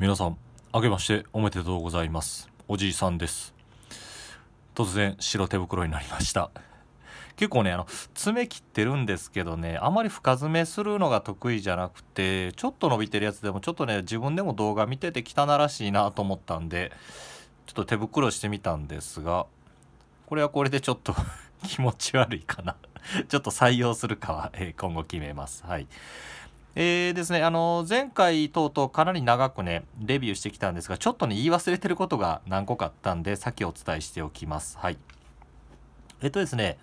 皆さん、明けましておめでとうございます。おじいさんです。突然、白手袋になりました。結構ね、あの、爪切ってるんですけどね、あまり深爪するのが得意じゃなくて、ちょっと伸びてるやつでも、ちょっとね、自分でも動画見てて汚らしいなと思ったんで、ちょっと手袋してみたんですが、これはこれでちょっと 気持ち悪いかなちょっと採用するかは、え今後決めます。はい。えー、ですね、あの、前回等々かなり長くね、レビューしてきたんですが、ちょっとね、言い忘れてることが何個かあったんで、先お伝えしておきます。はい。えっとですね、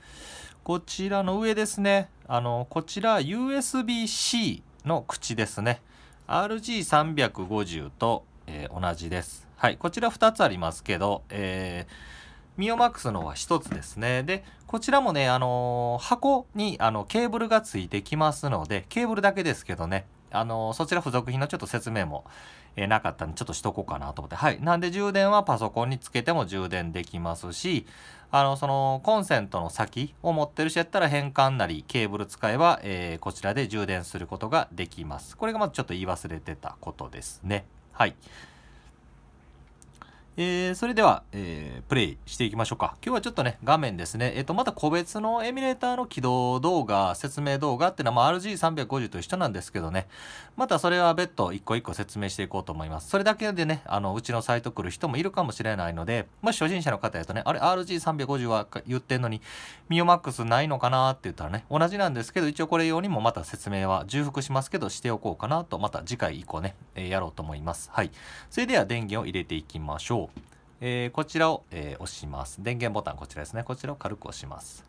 こちらの上ですね、あの、こちら USB-C の口ですね。RG350 と、えー、同じです。はい、こちら2つありますけど、えーミオマックスのは1つですね。で、こちらもね、あのー、箱にあのケーブルがついてきますので、ケーブルだけですけどね、あのー、そちら付属品のちょっと説明も、えー、なかったんで、ちょっとしとこうかなと思って。はい。なんで充電はパソコンにつけても充電できますし、あの、そのコンセントの先を持ってる人やったら変換なりケーブル使えば、えー、こちらで充電することができます。これがまずちょっと言い忘れてたことですね。はい。えー、それでは、えー、プレイしていきましょうか。今日はちょっとね、画面ですね、えっ、ー、と、また個別のエミュレーターの起動動画、説明動画っていうのは、まあ、RG350 と一緒なんですけどね、またそれは別途一個一個説明していこうと思います。それだけでね、あの、うちのサイト来る人もいるかもしれないので、もし初心者の方やとね、あれ、RG350 は言ってんのに、ミオマックスないのかなって言ったらね、同じなんですけど、一応これ用にもまた説明は重複しますけど、しておこうかなと、また次回以降ね、えー、やろうと思います。はい。それでは電源を入れていきましょう。えー、こちらを、えー、押します。電源ボタン、こちらですね。こちらを軽く押します。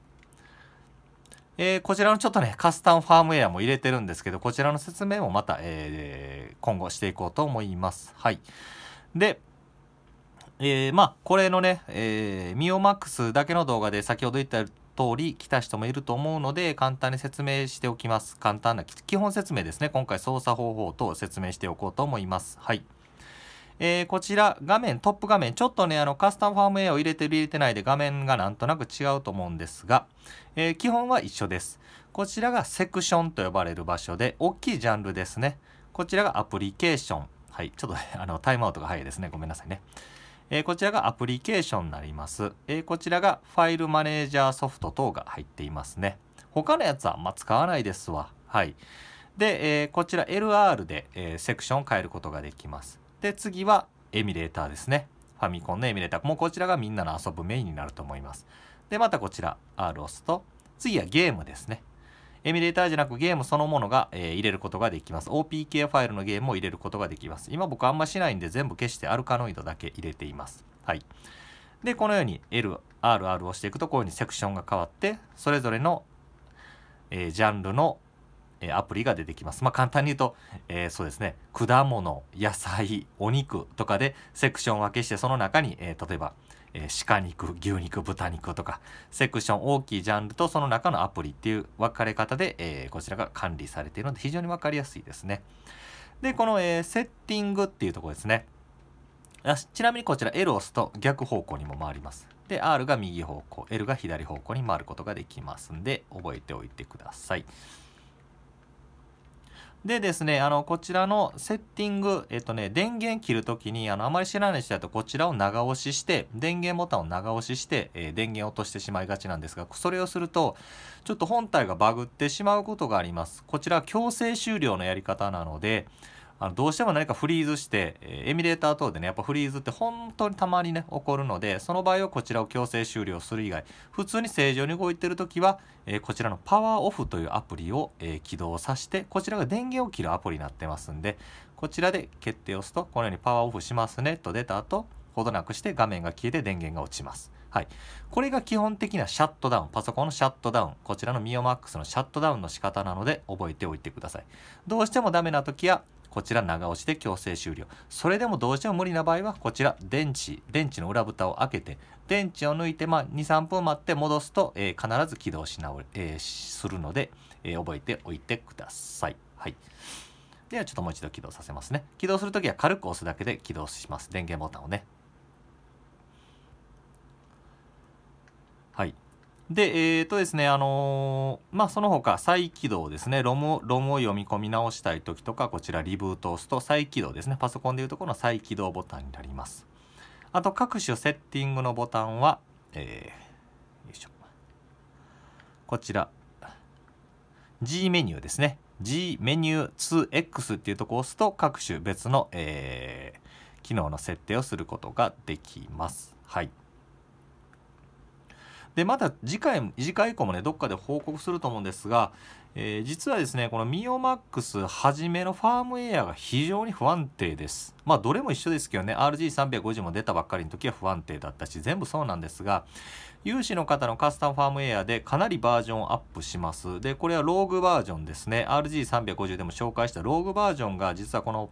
えー、こちらのちょっとね、カスタムファームウェアも入れてるんですけど、こちらの説明もまた、えー、今後していこうと思います。はい。で、えー、まあ、これのね、えー、ミオマックスだけの動画で先ほど言った通り来た人もいると思うので、簡単に説明しておきます。簡単な基本説明ですね。今回操作方法と説明しておこうと思います。はい。えー、こちら画面、トップ画面、ちょっとね、あのカスタムファームウェアを入れてる入れてないで画面がなんとなく違うと思うんですが、えー、基本は一緒です。こちらがセクションと呼ばれる場所で、大きいジャンルですね。こちらがアプリケーション。はい、ちょっと、あのタイムアウトが早いですね。ごめんなさいね。えー、こちらがアプリケーションになります、えー、こちらがファイルマネージャーソフト等が入っていますね。他のやつはあんま使わないですわ。はい。で、えー、こちら LR で、えセクションを変えることができます。で次はエミュレーターですねファミコンのエミュレーターもうこちらがみんなの遊ぶメインになると思いますでまたこちら R を押すと次はゲームですねエミュレーターじゃなくゲームそのものが、えー、入れることができます OPK ファイルのゲームを入れることができます今僕あんましないんで全部消してアルカノイドだけ入れていますはいでこのように LRR をしていくとこういうふうにセクションが変わってそれぞれの、えー、ジャンルのえアプリが出てきます。まあ、簡単に言うと、えー、そうですね、果物、野菜、お肉とかでセクション分けして、その中に、えー、例えば、えー、鹿肉、牛肉、豚肉とか、セクション大きいジャンルとその中のアプリっていう分かれ方で、えこちらが管理されているので、非常に分かりやすいですね。で、この、えセッティングっていうとこですね。ちなみにこちら L を押すと逆方向にも回ります。で、R が右方向、L が左方向に回ることができますんで、覚えておいてください。でですね、あの、こちらのセッティング、えっとね、電源切るときに、あの、あまり知らない人だとこちらを長押しして、電源ボタンを長押しして、えー、電源を落としてしまいがちなんですが、それをすると、ちょっと本体がバグってしまうことがあります。こちら強制終了のやり方なので、あのどうしても何かフリーズして、えエミュレーター等でねやっぱフリーズって本当にたまにね起こるのでその場合はこちらを強制終了する以外普通に正常に動いてる時は、えこちらのパワーオフというアプリを、え起動させてこちらが電源を切るアプリになってますんでこちらで決定を押すとこのようにパワーオフしますねと出た後ほどなくして画面が消えて電源が落ちます。はい、これが基本的なシャットダウンパソコンのシャットダウンこちらの MioMax のシャットダウンの仕方なので覚えておいてくださいどうしてもダメな時やこちら長押しで強制終了それでもどうしても無理な場合はこちら電池電池の裏蓋を開けて電池を抜いて、まあ、23分待って戻すと、えー、必ず起動し直、えー、するので、えー、覚えておいてください、はい、ではちょっともう一度起動させますね起動するときは軽く押すだけで起動します電源ボタンをねはいで、えっ、ー、とですね、あのー、まあ、その他、再起動ですね、ロム、ロムを読み込み直したい時とか、こちらリブートを押すと再起動ですね、パソコンでいうところの再起動ボタンになります。あと、各種セッティングのボタンは、えー、よいしょ。こちら、G メニューですね。G メニュー 2X っていうとこを押すと、各種別の、えー、機能の設定をすることができます。はい。でまた次回次回以降もねどっかで報告すると思うんですが、えー、実はですねこのミオマックスはじめのファームウェアが非常に不安定ですまあどれも一緒ですけどね RG350 も出たばっかりの時は不安定だったし全部そうなんですが有志の方のカスタムファームウェアでかなりバージョンアップしますでこれはローグバージョンですね RG350 でも紹介したローグバージョンが実はこの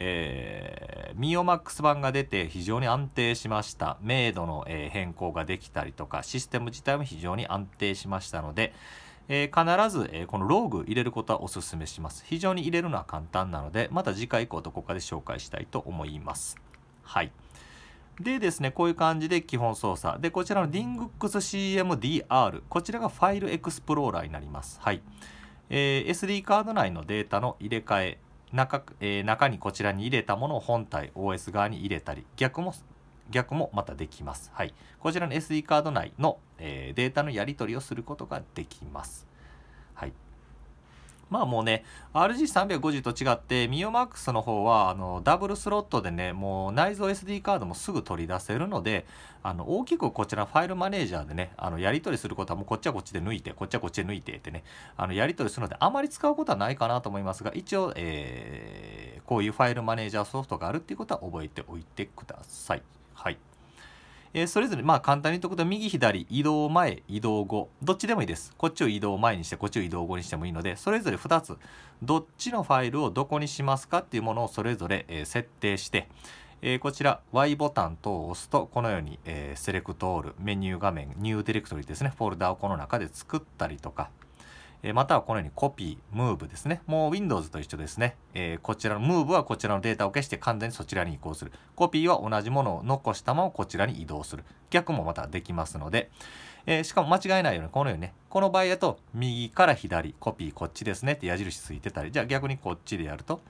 えー、ミオマックス版が出て非常に安定しました。明度の、えー、変更ができたりとか、システム自体も非常に安定しましたので、えー、必ず、えー、このローグ入れることはお勧めします。非常に入れるのは簡単なので、また次回以降どこかで紹介したいと思います。はい。でですね、こういう感じで基本操作。で、こちらの DingXCMDR、こちらがファイルエクスプローラーになります。はい。えー、SD カード内のデータの入れ替え、中,、えー、中にこちらに入れたものを本体 OS 側に入れたり逆も逆もまたできます、はい、こちらの SD カード内の、えー、データのやり取りをすることができます、はいまあもうね、RG350 と違って、ミオマックスの方は、あの、ダブルスロットでね、もう内蔵 SD カードもすぐ取り出せるので、あの、大きくこちらファイルマネージャーでね、あの、やり取りすることはもうこっちはこっちで抜いて、こっちはこっちで抜いてってね、あの、やり取りするので、あまり使うことはないかなと思いますが、一応、えー、こういうファイルマネージャーソフトがあるっていうことは覚えておいてください。はい。えー、それぞれまあ簡単に言うとこと右左移動前移動後どっちでもいいですこっちを移動前にしてこっちを移動後にしてもいいのでそれぞれ2つどっちのファイルをどこにしますかっていうものをそれぞれ、えー、設定して、えー、こちら Y ボタン等を押すとこのように、えー、セレクトオールメニュー画面ニューディレクトリですねフォルダをこの中で作ったりとかえまたはこのようにコピー、ムーブですね。もう Windows と一緒ですね。えこちらのムーブはこちらのデータを消して完全にそちらに移行する。コピーは同じものを残したままこちらに移動する。逆もまたできますので、えしかも間違えないようにこのようにね、この場合だと右から左、コピーこっちですねって矢印ついてたり、じゃあ逆にこっちでやると、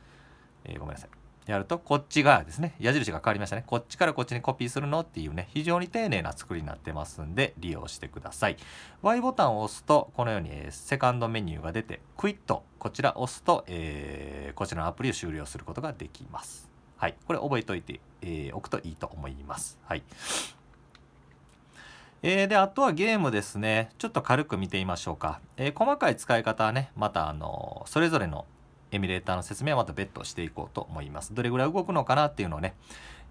えごめんなさい。やるとこっちがですね矢印が変わりましたねこっちからこっちにコピーするのっていうね非常に丁寧な作りになってますんで利用してください Y ボタンを押すとこのように、えー、セカンドメニューが出てクイッとこちら押すと、えー、こちらのアプリを終了することができますはいこれ覚えておいて、えー、おくといいと思いますはいえー、で、あとはゲームですね。ちょっと軽く見てみましょうか。えー、細かい使い方はね、また、あのそれぞれのエミュレーターの説明はまた別途していこうと思います。どれぐらい動くのかなっていうのをね、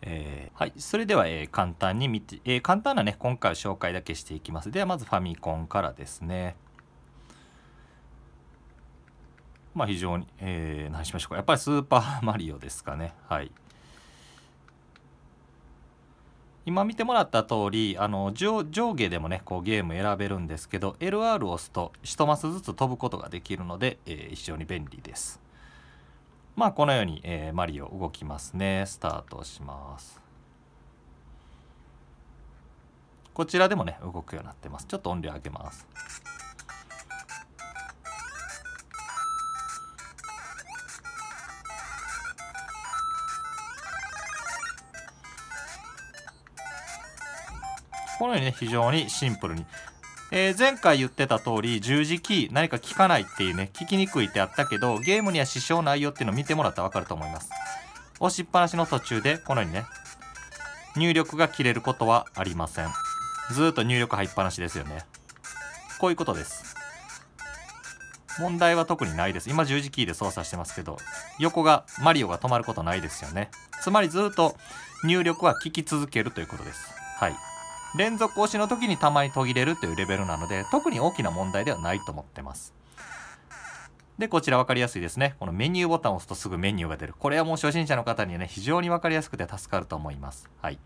えー、はい、それでは、えー、簡単に見て、えー、簡単なね、今回紹介だけしていきます。では、まずファミコンからですね。まあ、非常に、えー、何しましょうか。やっぱりスーパーマリオですかね。はい。今見てもらった通りあの上上下でもねこうゲーム選べるんですけど LR を押すと1マスずつ飛ぶことができるので、えー、非常に便利です。まあこのように、えー、マリオ動きますねスタートしますこちらでもね動くようになってますちょっと音量上げますこのようにね非常にシンプルにえー、前回言ってた通り十字キー何か効かないっていうね聞きにくいってあったけどゲームには支障ないよっていうのを見てもらったら分かると思います押しっぱなしの途中でこのようにね入力が切れることはありませんずっと入力入っぱなしですよねこういうことです問題は特にないです今十字キーで操作してますけど横がマリオが止まることないですよねつまりずっと入力は効き続けるということですはい連続押しの時にたまに途切れるというレベルなので特に大きな問題ではないと思ってますでこちら分かりやすいですねこのメニューボタンを押すとすぐメニューが出るこれはもう初心者の方にはね非常に分かりやすくて助かると思いますはい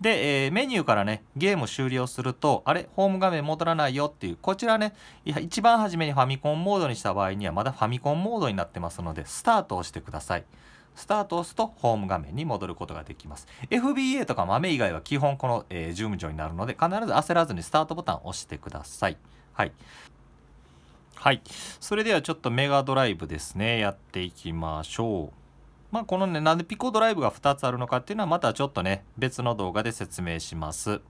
で、えー、メニューからね、ゲーム終了すると、あれ、ホーム画面戻らないよっていう、こちらね、いや一番初めにファミコンモードにした場合には、まだファミコンモードになってますので、スタートをしてください。スタートを押すとホーム画面に戻ることができます FBA とか豆以外は基本この、えー、ズーム上になるので必ず焦らずにスタートボタンを押してくださいはいはいそれではちょっとメガドライブですねやっていきましょうまあこのねなんでピコドライブが2つあるのかっていうのはまたちょっとね別の動画で説明します